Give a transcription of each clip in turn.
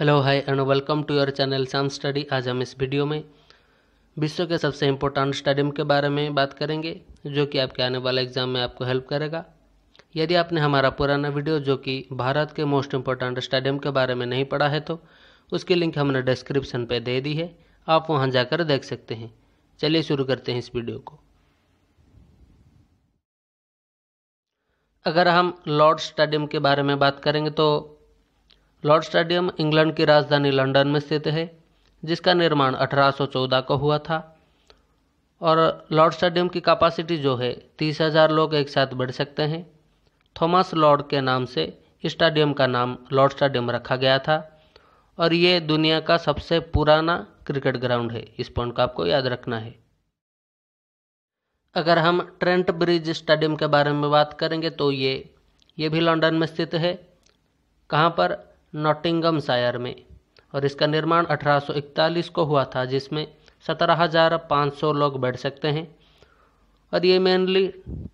hello hi and welcome to your channel Sham study आज हम इस वीडियो में विश्व के सबसे इम्पोर्टेंट स्टेडियम के बारे में बात करेंगे जो कि आपके आने वाले एग्जाम में आपको हेल्प करेगा यदि आपने हमारा पुराना वीडियो जो कि भारत के मोस्ट इम्पोर्टेंट स्टेडियम के बारे में नहीं पढ़ा है तो उसकी लिंक हमने डिस्क्रिप्शन पर दे दी है आप वहाँ जाकर देख सकते हैं चलिए शुरू करते हैं इस वीडियो को अगर हम लॉर्ड स्टेडियम के बारे में बात करेंगे तो लॉर्ड स्टेडियम इंग्लैंड की राजधानी लंदन में स्थित है जिसका निर्माण 1814 को हुआ था और लॉर्ड स्टेडियम की कैपेसिटी जो है तीस हज़ार लोग एक साथ बैठ सकते हैं थॉमस लॉर्ड के नाम से स्टेडियम का नाम लॉर्ड स्टेडियम रखा गया था और ये दुनिया का सबसे पुराना क्रिकेट ग्राउंड है इस पॉइंट को आपको याद रखना है अगर हम ट्रेंट ब्रिज स्टेडियम के बारे में बात करेंगे तो ये ये भी लंदन में स्थित है कहाँ पर नोटिंगम शायर में और इसका निर्माण 1841 को हुआ था जिसमें 17,500 लोग बैठ सकते हैं और ये मेनली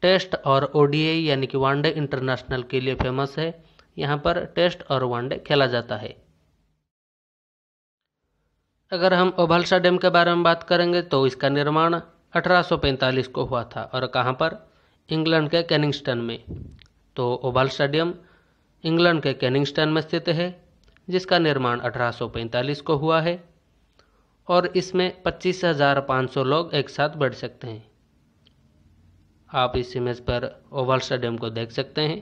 टेस्ट और ओडीआई यानी कि वनडे इंटरनेशनल के लिए फेमस है यहाँ पर टेस्ट और वनडे खेला जाता है अगर हम ओभलसा डैम के बारे में बात करेंगे तो इसका निर्माण 1845 को हुआ था और कहाँ पर इंग्लैंड के कैनिंगस्टन में तो ओभलसा स्टेडियम इंग्लैंड के कैनिंगस्टन में स्थित है जिसका निर्माण 1845 को हुआ है और इसमें 25,500 लोग एक साथ बैठ सकते हैं आप इस इमेज पर ओवल स्टेडियम को देख सकते हैं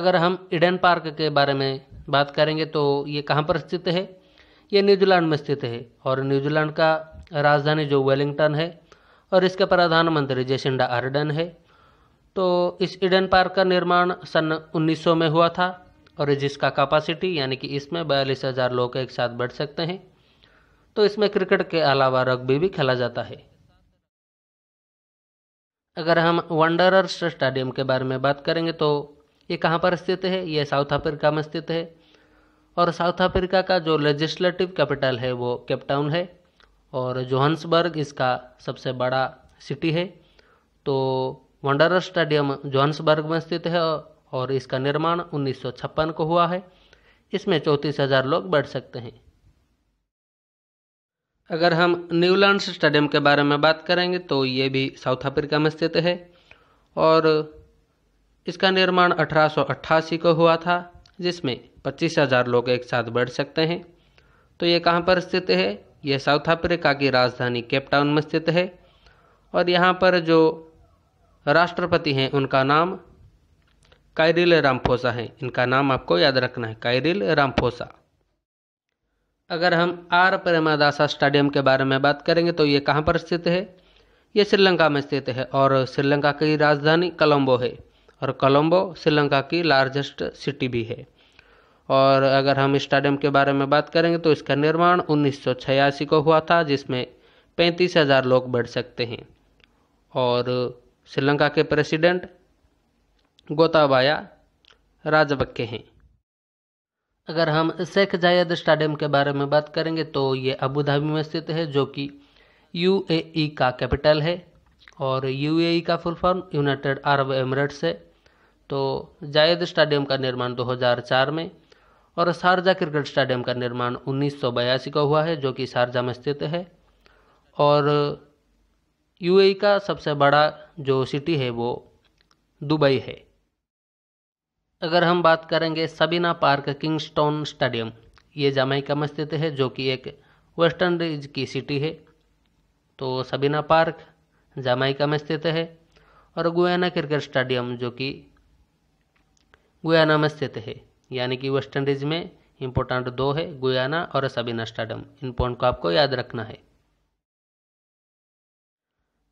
अगर हम इडन पार्क के बारे में बात करेंगे तो ये कहाँ पर स्थित है ये न्यूजीलैंड में स्थित है और न्यूजीलैंड का राजधानी जो वेलिंगटन है और इसके प्रधानमंत्री जेसिंडा आर्डन है तो इस इडन पार्क का निर्माण सन 1900 में हुआ था और जिसका कैपेसिटी यानी कि इसमें बयालीस हज़ार लोग एक साथ बैठ सकते हैं तो इसमें क्रिकेट के अलावा रग्बी भी खेला जाता है अगर हम वंडरर्स स्टेडियम के बारे में बात करेंगे तो ये कहाँ पर स्थित है ये साउथ अफ्रीका में स्थित है और साउथ अफ्रीका का जो लेजिस्लेटिव कैपिटल है वो केपटाउन है और जोहन्सबर्ग इसका सबसे बड़ा सिटी है तो वंडर स्टेडियम जोहान्सबर्ग में स्थित है और इसका निर्माण उन्नीस को हुआ है इसमें चौंतीस हजार लोग बैठ सकते हैं अगर हम न्यूलैंड स्टेडियम के बारे में बात करेंगे तो ये भी साउथ अफ्रीका में स्थित है और इसका निर्माण अठारह को हुआ था जिसमें पच्चीस हजार लोग एक साथ बैठ सकते हैं तो ये कहाँ पर स्थित है ये साउथ अफ्रीका की राजधानी केपटाउन में स्थित है और यहाँ पर जो राष्ट्रपति हैं उनका नाम कायरिल रामफोसा है इनका नाम आपको याद रखना है कायरिल रामफोसा अगर हम आर प्रेमादासा स्टेडियम के बारे में बात करेंगे तो ये कहाँ पर स्थित है ये श्रीलंका में स्थित है और श्रीलंका की राजधानी कोलंबो है और कोलंबो श्रीलंका की लार्जेस्ट सिटी भी है और अगर हम स्टेडियम के बारे में बात करेंगे तो इसका निर्माण उन्नीस को हुआ था जिसमें पैंतीस हज़ार लोग बैठ सकते हैं और श्रीलंका के प्रेसिडेंट गोताबाया राजबक्के हैं अगर हम शेख जायद स्टेडियम के बारे में बात करेंगे तो ये अबू धाबी में स्थित है जो कि यूएई का कैपिटल है और यूएई का full form United Arab Emirates है तो जायद स्टेडियम का निर्माण 2004 में और शारजा क्रिकेट स्टेडियम का निर्माण उन्नीस का हुआ है जो कि शारजा में स्थित है और यूएई का सबसे बड़ा जो सिटी है वो दुबई है अगर हम बात करेंगे सबीना पार्क किंगस्टोन स्टेडियम ये जमैका में स्थित है जो कि एक वेस्टर्न रिज की सिटी है तो सबीना पार्क जमैका में स्थित है और गुयाना क्रिकेट स्टेडियम जो कि गुयाना में स्थित है यानी कि वेस्ट इंडीज़ में इम्पोर्टेंट दो है गुयाना और सबीना स्टेडियम इन पॉइंट को आपको याद रखना है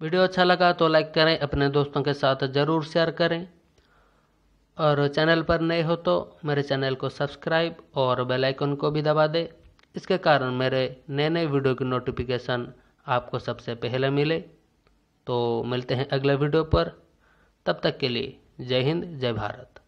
वीडियो अच्छा लगा तो लाइक करें अपने दोस्तों के साथ ज़रूर शेयर करें और चैनल पर नए हो तो मेरे चैनल को सब्सक्राइब और बेल आइकन को भी दबा दें इसके कारण मेरे नए नए वीडियो की नोटिफिकेशन आपको सबसे पहले मिले तो मिलते हैं अगले वीडियो पर तब तक के लिए जय हिंद जय भारत